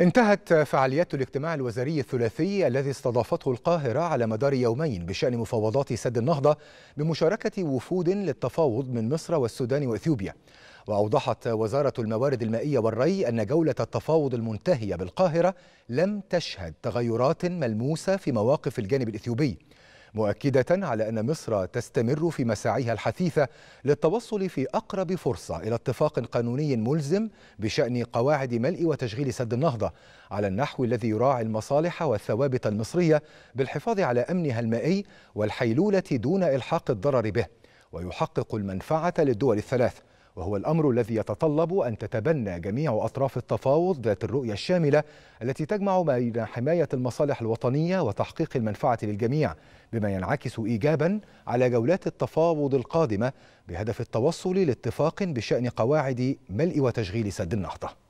انتهت فعاليات الاجتماع الوزاري الثلاثي الذي استضافته القاهرة على مدار يومين بشأن مفاوضات سد النهضة بمشاركة وفود للتفاوض من مصر والسودان وإثيوبيا وأوضحت وزارة الموارد المائية والري أن جولة التفاوض المنتهية بالقاهرة لم تشهد تغيرات ملموسة في مواقف الجانب الإثيوبي مؤكدة على أن مصر تستمر في مساعيها الحثيثة للتوصل في أقرب فرصة إلى اتفاق قانوني ملزم بشأن قواعد ملء وتشغيل سد النهضة على النحو الذي يراعي المصالح والثوابت المصرية بالحفاظ على أمنها المائي والحيلولة دون إلحاق الضرر به ويحقق المنفعة للدول الثلاث وهو الأمر الذي يتطلب أن تتبنى جميع أطراف التفاوض ذات الرؤية الشاملة التي تجمع بين حماية المصالح الوطنية وتحقيق المنفعة للجميع بما ينعكس إيجابا على جولات التفاوض القادمة بهدف التوصل لاتفاق بشأن قواعد ملء وتشغيل سد النهضة